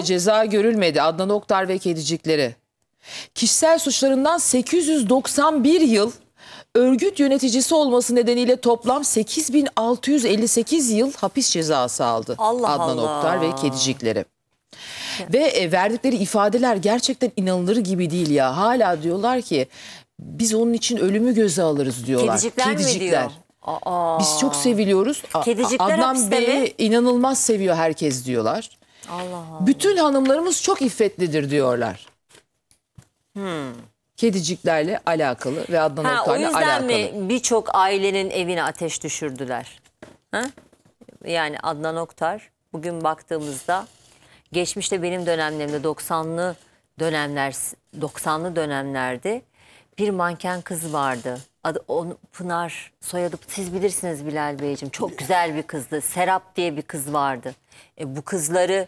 Kimseye ceza görülmedi Adnan Oktar ve kedicikleri. Kişisel suçlarından 891 yıl örgüt yöneticisi olması nedeniyle toplam 8658 yıl hapis cezası aldı Allah Adnan Allah. Oktar ve kedicikleri. Ve e, verdikleri ifadeler gerçekten inanılır gibi değil ya. Hala diyorlar ki biz onun için ölümü göze alırız diyorlar. Kedicikler, Kedicikler. mi diyor? Aa. Biz çok seviliyoruz. Kedicikler Adnan Bey'i inanılmaz seviyor herkes diyorlar. Allah Allah. Bütün hanımlarımız çok iffetlidir diyorlar. Hmm. Kediciklerle alakalı ve Adnan ha, Oktar'la alakalı. O yüzden mi birçok ailenin evine ateş düşürdüler? Ha? Yani Adnan Oktar bugün baktığımızda geçmişte benim dönemlerimde 90'lı dönemler 90'lı dönemlerde bir manken kız vardı adı, onu, Pınar soyadı siz bilirsiniz Bilal Beyciğim. Çok güzel bir kızdı. Serap diye bir kız vardı. E, bu kızları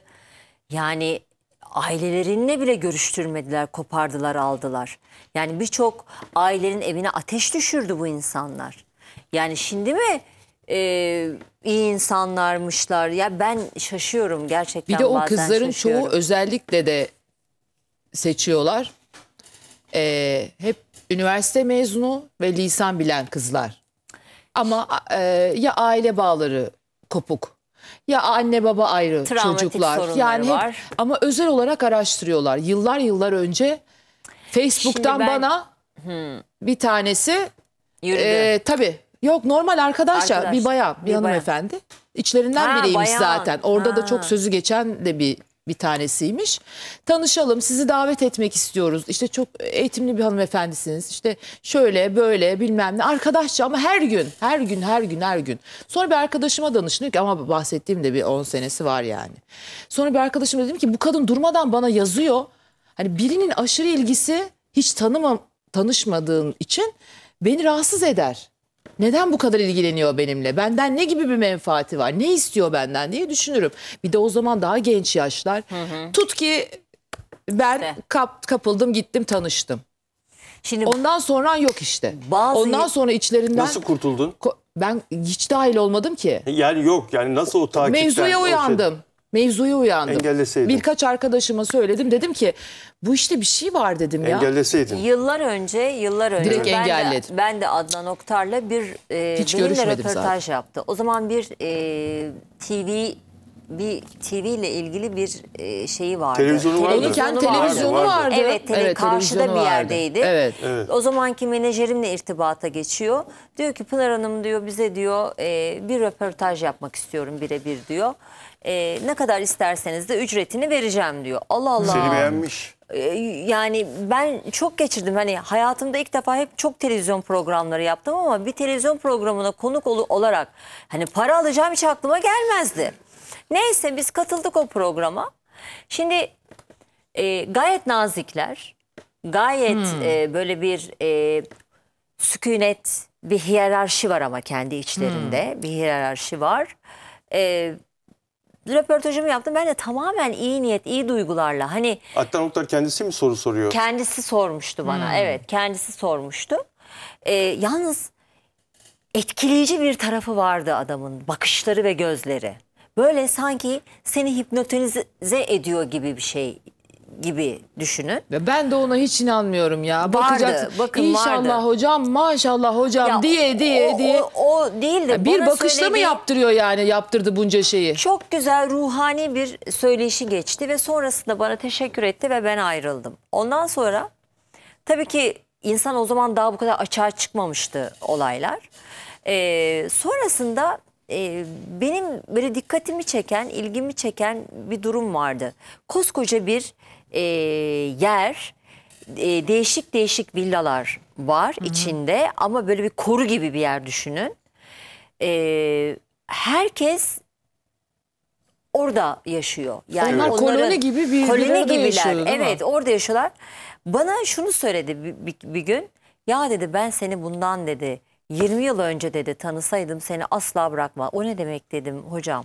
yani ailelerinle bile görüştürmediler, kopardılar, aldılar. Yani birçok ailenin evine ateş düşürdü bu insanlar. Yani şimdi mi e, iyi insanlarmışlar? Ya ben şaşıyorum gerçekten. Bir de o kızların şaşıyorum. çoğu özellikle de seçiyorlar. Ee, hep üniversite mezunu ve lisan bilen kızlar. Ama e, ya aile bağları kopuk ya anne baba ayrı Travmatik çocuklar. Yani hep, var. ama özel olarak araştırıyorlar. Yıllar yıllar önce Facebook'tan ben, bana hmm. bir tanesi Yürüdü. e, tabii yok normal arkadaşça Arkadaş, bir bayan bir, bir hanımefendi. İçlerinden ha, biriymiş bayan. zaten. Orada ha. da çok sözü geçen de bir bir tanesiymiş. Tanışalım, sizi davet etmek istiyoruz. İşte çok eğitimli bir hanımefendisiniz. İşte şöyle, böyle, bilmem ne. Arkadaşça ama her gün, her gün, her gün, her gün. Sonra bir arkadaşıma danıştım ki ama bahsettiğim de bir 10 senesi var yani. Sonra bir arkadaşıma dedim ki bu kadın durmadan bana yazıyor. Hani birinin aşırı ilgisi hiç tanımam, tanışmadığın için beni rahatsız eder neden bu kadar ilgileniyor benimle? Benden ne gibi bir menfaati var? Ne istiyor benden diye düşünürüm. Bir de o zaman daha genç yaşlar. Hı hı. Tut ki ben kap, kapıldım gittim tanıştım. Şimdi Ondan sonra yok işte. Bazı- Ondan sonra içlerinden Nasıl kurtuldun? ko- ben hiç dahil olmadım ki. Yani yok yani nasıl o takipten? Mevzuya o şey- uyandım mevzuya uyandım. Engelleseydin. Birkaç arkadaşıma söyledim. Dedim ki bu işte bir şey var dedim ya. Engelleseydin. Yıllar önce, yıllar önce Direkt ben, engelledim. de, ben de Adnan Oktar'la bir e, Hiç benimle röportaj zaten. yaptı. O zaman bir e, TV bir TV ile ilgili bir e, şeyi vardı. Televizyonu vardı. Televizyonu Kendi televizyonu vardı. vardı. Evet, tele Evet, karşıda bir yerdeydi. Evet. Evet. O zamanki menajerimle irtibata geçiyor. Diyor ki Pınar Hanım diyor bize diyor e, bir röportaj yapmak istiyorum birebir diyor. E, ne kadar isterseniz de ücretini vereceğim diyor. Allah Allah. Seni beğenmiş. yani ben çok geçirdim hani hayatımda ilk defa hep çok televizyon programları yaptım ama bir televizyon programına konuk ol olarak hani para alacağım hiç aklıma gelmezdi. Neyse biz katıldık o programa. Şimdi e, gayet nazikler, gayet hmm. e, böyle bir e, sükunet, bir hiyerarşi var ama kendi içlerinde hmm. bir hiyerarşi var. E, röportajımı yaptım. Ben de tamamen iyi niyet, iyi duygularla. Hani Adnan Oktar kendisi mi soru soruyor? Kendisi sormuştu bana. Hmm. Evet, kendisi sormuştu. E, yalnız etkileyici bir tarafı vardı adamın bakışları ve gözleri. Böyle sanki seni hipnotize ediyor gibi bir şey gibi düşünün. Ben de ona hiç inanmıyorum ya. Vardı, Bakacaksın. Bakın İnşallah vardı. hocam, maşallah hocam ya diye diye o, diye. O, o değil de bir bakışta söylediği, mı yaptırıyor yani yaptırdı bunca şeyi? Çok güzel ruhani bir söyleşi geçti ve sonrasında bana teşekkür etti ve ben ayrıldım. Ondan sonra tabii ki insan o zaman daha bu kadar açığa çıkmamıştı olaylar. Ee, sonrasında e, benim böyle dikkatimi çeken, ilgimi çeken bir durum vardı. Koskoca bir e, yer, e, değişik değişik villalar var Hı -hı. içinde ama böyle bir koru gibi bir yer düşünün. E, herkes orada yaşıyor. Yani Onlar onların, koloni gibi bir koloni gibiler. Yaşıyor, evet, orada yaşıyorlar. Bana şunu söyledi bir, bir, bir gün. Ya dedi ben seni bundan dedi 20 yıl önce dedi tanısaydım seni asla bırakma. O ne demek dedim hocam.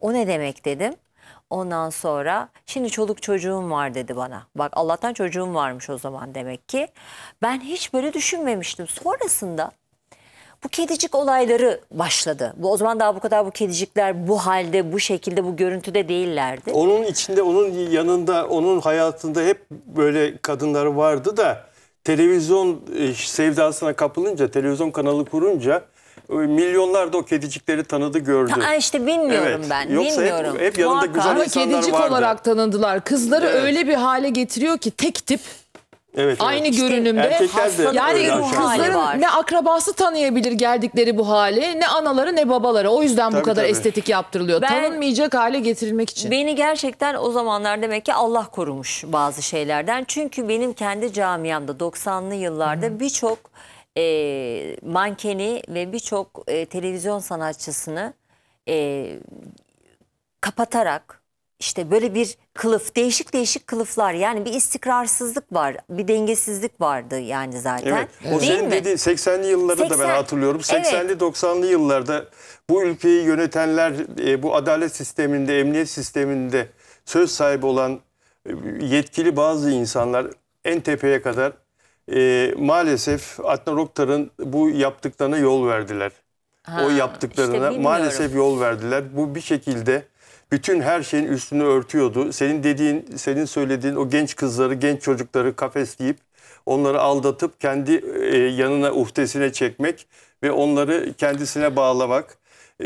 O ne demek dedim. Ondan sonra şimdi çoluk çocuğum var dedi bana. Bak Allah'tan çocuğum varmış o zaman demek ki. Ben hiç böyle düşünmemiştim. Sonrasında bu kedicik olayları başladı. Bu o zaman daha bu kadar bu kedicikler bu halde, bu şekilde, bu görüntüde değillerdi. Onun içinde, onun yanında, onun hayatında hep böyle kadınlar vardı da televizyon e, sevdasına kapılınca, televizyon kanalı kurunca e, milyonlar da o kedicikleri tanıdı gördü. Ha işte bilmiyorum evet. ben. Yoksa bilmiyorum. Hep, hep yanında Muhakkak. güzel Ama kedicik vardı. olarak tanındılar. Kızları evet. öyle bir hale getiriyor ki tek tip Evet, Aynı evet. görünümde. İşte yani kızların ne akrabası tanıyabilir geldikleri bu hali ne anaları ne babaları. O yüzden Tabii, bu kadar tabii. estetik yaptırılıyor. Ben- Tanınmayacak hale getirilmek için. Beni gerçekten o zamanlar demek ki Allah korumuş bazı şeylerden. Çünkü benim kendi camiamda 90'lı yıllarda birçok e, mankeni ve birçok e, televizyon sanatçısını e, kapatarak işte böyle bir kılıf, değişik değişik kılıflar. Yani bir istikrarsızlık var, bir dengesizlik vardı yani zaten. Evet. O Değil dedi 80'li yılları 80, da ben hatırlıyorum. 80'li evet. 90'lı yıllarda bu ülkeyi yönetenler e, bu adalet sisteminde, emniyet sisteminde söz sahibi olan e, yetkili bazı insanlar en tepeye kadar e, maalesef Adnan Oktar'ın bu yaptıklarına yol verdiler. Ha, o yaptıklarına işte maalesef yol verdiler. Bu bir şekilde bütün her şeyin üstünü örtüyordu. Senin dediğin, senin söylediğin o genç kızları, genç çocukları kafesleyip onları aldatıp kendi e, yanına uhdesine çekmek ve onları kendisine bağlamak.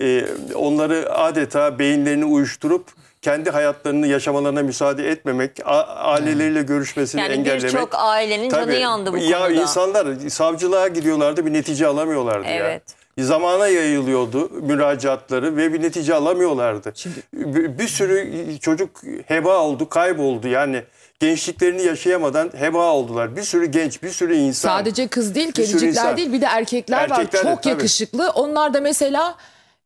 E, onları adeta beyinlerini uyuşturup kendi hayatlarını yaşamalarına müsaade etmemek, aileleriyle görüşmesini yani engellemek. Yani birçok ailenin Tabii, canı yandı bu ya konuda. Ya insanlar savcılığa gidiyorlardı bir netice alamıyorlardı evet. ya. Evet zamana yayılıyordu müracaatları ve bir netice alamıyorlardı. Şimdi... Bir, bir sürü çocuk heba oldu, kayboldu yani gençliklerini yaşayamadan heba oldular. Bir sürü genç, bir sürü insan. Sadece kız değil, kedicikler değil bir de erkekler, erkekler var. Çok de, yakışıklı. Onlar da mesela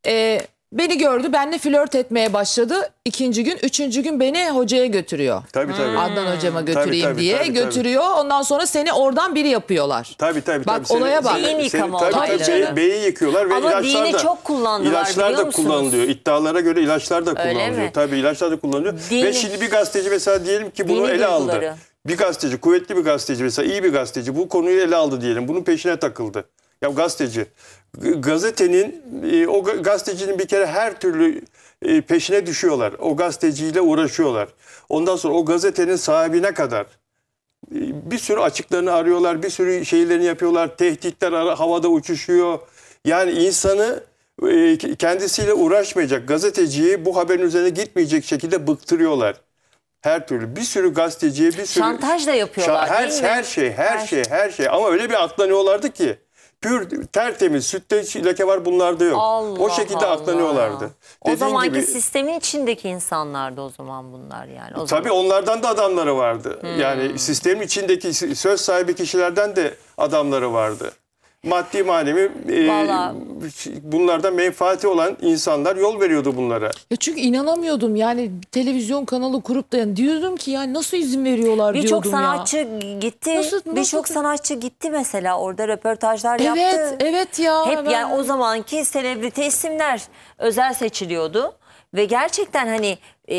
e, Beni gördü, benle flört etmeye başladı. İkinci gün, üçüncü gün beni hocaya götürüyor. Tabii tabii. Hmm. Adnan hocama götüreyim Tabii, tabii, diye tabii, tabii. götürüyor. Ondan sonra seni oradan biri yapıyorlar. Tabii tabii. Bak, tabii. olaya bak. Beyin yıkama tabii, olayları. tabii, beyin- beyin yıkıyorlar ve Ama ilaçlar dini da. çok kullandılar, ilaçlar biliyor da musunuz? kullanılıyor. İddialara göre ilaçlar da Öyle kullanılıyor. mi? Tabii ilaçlar da kullanılıyor. Dini- Ve şimdi bir gazeteci mesela diyelim ki bunu Dini ele duyguları. aldı. Bir gazeteci, kuvvetli bir gazeteci mesela iyi bir gazeteci bu konuyu ele aldı diyelim. Bunun peşine takıldı. Ya gazeteci. Gazetenin, e, o gazetecinin bir kere her türlü e, peşine düşüyorlar. O gazeteciyle uğraşıyorlar. Ondan sonra o gazetenin sahibine kadar e, bir sürü açıklarını arıyorlar, bir sürü şeylerini yapıyorlar. Tehditler havada uçuşuyor. Yani insanı kendisiyle uğraşmayacak gazeteciyi bu haberin üzerine gitmeyecek şekilde bıktırıyorlar. Her türlü bir sürü gazeteciye bir sürü şantaj da yapıyorlar. Şa her, şey, her şey, her, her şey, şey, her şey ama öyle bir atlanıyorlardı ki. Pür tertemiz sütte hiç leke var bunlarda yok. Allah o şekilde Allah. aklanıyorlardı. O Dediğin zamanki gibi, sistemin içindeki insanlardı o zaman bunlar yani. O tabii zaman... onlardan da adamları vardı. Hmm. Yani sistemin içindeki söz sahibi kişilerden de adamları vardı maddi manevi e, bunlardan menfaati olan insanlar yol veriyordu bunlara. Ya çünkü inanamıyordum yani televizyon kanalı kurup da yani diyordum ki yani nasıl izin veriyorlar bir diyordum çok sanatçı gitti. Birçok sanatçı gitti mesela orada röportajlar evet, yaptı. Evet evet ya. Hep ben... yani o zamanki selebrite isimler özel seçiliyordu. Ve gerçekten hani e,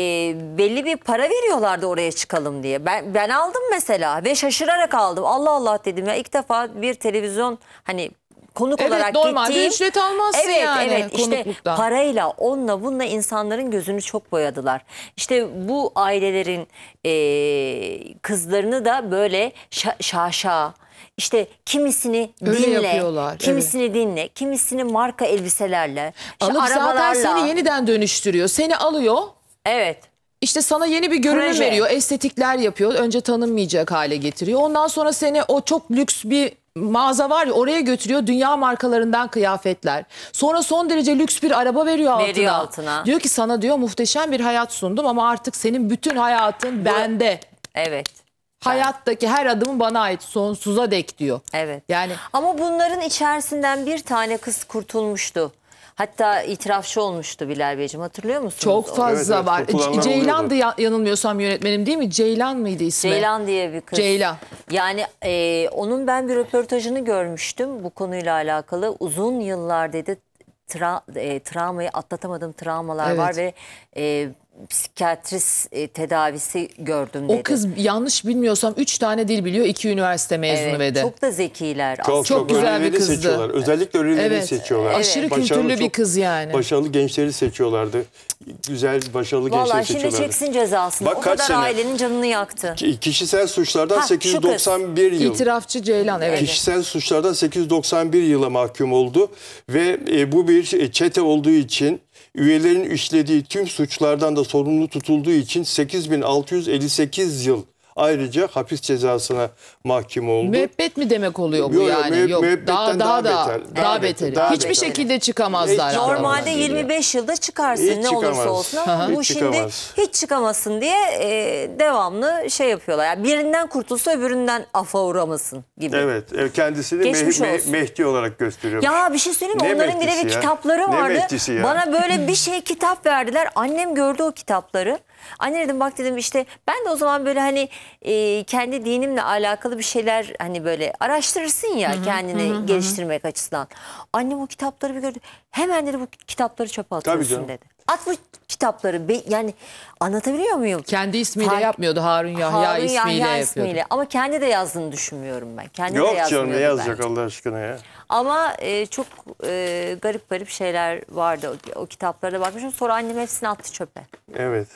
belli bir para veriyorlardı oraya çıkalım diye. Ben ben aldım mesela ve şaşırarak aldım. Allah Allah dedim ya ilk defa bir televizyon hani konuk evet, olarak normalde gittiğim. ücret almazsın evet, yani Evet işte parayla onunla bununla insanların gözünü çok boyadılar. İşte bu ailelerin e, kızlarını da böyle şa şaşa işte kimisini Öyle dinle, yapıyorlar, kimisini evet. dinle, kimisini marka elbiselerle, işte Alıp arabalarla. zaten seni yeniden dönüştürüyor. Seni alıyor. Evet. İşte sana yeni bir görünüm Proje. veriyor, estetikler yapıyor. Önce tanınmayacak hale getiriyor. Ondan sonra seni o çok lüks bir mağaza var ya oraya götürüyor dünya markalarından kıyafetler. Sonra son derece lüks bir araba veriyor altına. Veriyor altına. Diyor ki sana diyor muhteşem bir hayat sundum ama artık senin bütün hayatın bende. Evet. Hayattaki her adımı bana ait sonsuza dek diyor. Evet. Yani Ama bunların içerisinden bir tane kız kurtulmuştu. Hatta itirafçı olmuştu Bilal Beyciğim hatırlıyor musunuz? çok fazla evet, var. kurtulanlar Ceylan oluyordu. yanılmıyorsam yönetmenim değil mi? Ceylan mıydı ismi? Ceylan diye bir kız. Ceylan. Yani e, onun ben bir röportajını görmüştüm bu konuyla alakalı. Uzun yıllar dedi tra, e, travmayı atlatamadığım travmalar Evet. var ve e, psikiyatrist e, tedavisi gördüm dedi. O kız yanlış bilmiyorsam 3 tane dil biliyor. 2 üniversite mezunu evet, ve de. Çok da zekiler. Çok, aslında. çok güzel bir kızdı. Seçiyorlar. Özellikle öğrencileri evet. seçiyorlar. Evet. Aşırı başarılı, kültürlü bir kız yani. Başarılı gençleri seçiyorlardı. Güzel, başarılı Vallahi gençleri seçiyorlardı. Valla şimdi çeksin cezasını. Bak, o kadar sene? ailenin canını yaktı. Kişisel suçlardan ha, 891 yıl. İtirafçı Ceylan evet. Kişisel suçlardan 891 yıla mahkum oldu ve e, bu bir e, çete olduğu için üyelerin işlediği tüm suçlardan da sorumlu tutulduğu için 8658 yıl Ayrıca hapis cezasına mahkum oldu. Müebbet mi demek oluyor bu yani? Müeb yok daha daha daha, beter, daha beteri. Daha Hiçbir beter. şekilde çıkamazlar. E, hiç normalde 25 yılda çıkarsın hiç ne çıkamaz. olursa olsun ama hiç bu şimdi çıkamaz. hiç çıkamasın diye e, devamlı şey yapıyorlar. Yani birinden kurtulsa öbüründen afa uğramasın gibi. Evet, e, kendisini Geçmiş me me Mehdi olarak gösteriyor. Ya bir şey söyleyeyim mi? Onların bir de bir kitapları vardı. Bana böyle bir şey kitap verdiler. Annem gördü o kitapları. Anne dedim bak dedim işte ben de o zaman böyle hani e, kendi dinimle alakalı bir şeyler hani böyle araştırırsın ya hı hı, kendini hı, geliştirmek açısından. Annem o kitapları bir gördü. Hemen dedi bu kitapları çöpe atıyorsun dedi. At bu kitapları. Be, yani anlatabiliyor muyum? Kendi ismiyle Fark, yapmıyordu Harun Yahya Harun ismiyle Yahya ismiyle. Ama kendi de yazdığını düşünmüyorum ben. Kendi Yok canım ne yazacak Allah aşkına ya. Ama e, çok e, garip garip şeyler vardı o, o kitaplara bakmışım. Sonra annem hepsini attı çöpe. Evet.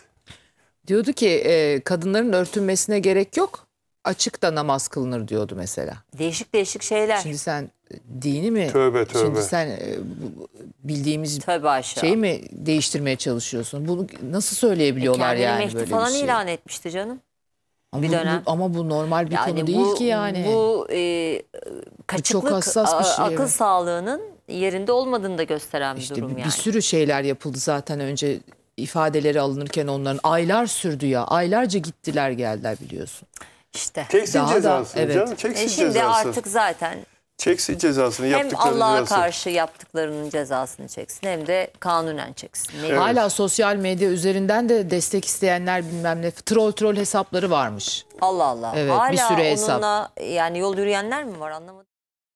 Diyordu ki e, kadınların örtünmesine gerek yok. açık da namaz kılınır diyordu mesela. Değişik değişik şeyler. Şimdi sen e, dini mi? Tövbe tövbe. Şimdi sen e, bildiğimiz şey mi değiştirmeye çalışıyorsun? Bunu nasıl söyleyebiliyorlar e, Kendini yani mehdi böyle falan bir şey? ilan etmişti canım. ama, bir dönem. Bu, ama bu normal bir konu değil ki yani. Bu e, kaçıklık hassas bir a- şey, akıl evet. sağlığının yerinde olmadığını da gösteren bir İşte durum bir, bir sürü şeyler yapıldı zaten önce ifadeleri alınırken onların aylar sürdü ya. Aylarca gittiler geldiler biliyorsun. İşte. Çeksin Daha cezasını da, evet. canım. Çeksin e şimdi cezasını. artık zaten. Çeksin cezasını hem yaptıklarının Hem Allah'a karşı yaptıklarının cezasını çeksin hem de kanunen çeksin. Evet. Hala sosyal medya üzerinden de destek isteyenler bilmem ne troll troll hesapları varmış. Allah Allah. Evet Hala bir sürü hesap. Hala onunla yani yol yürüyenler mi var anlamadım.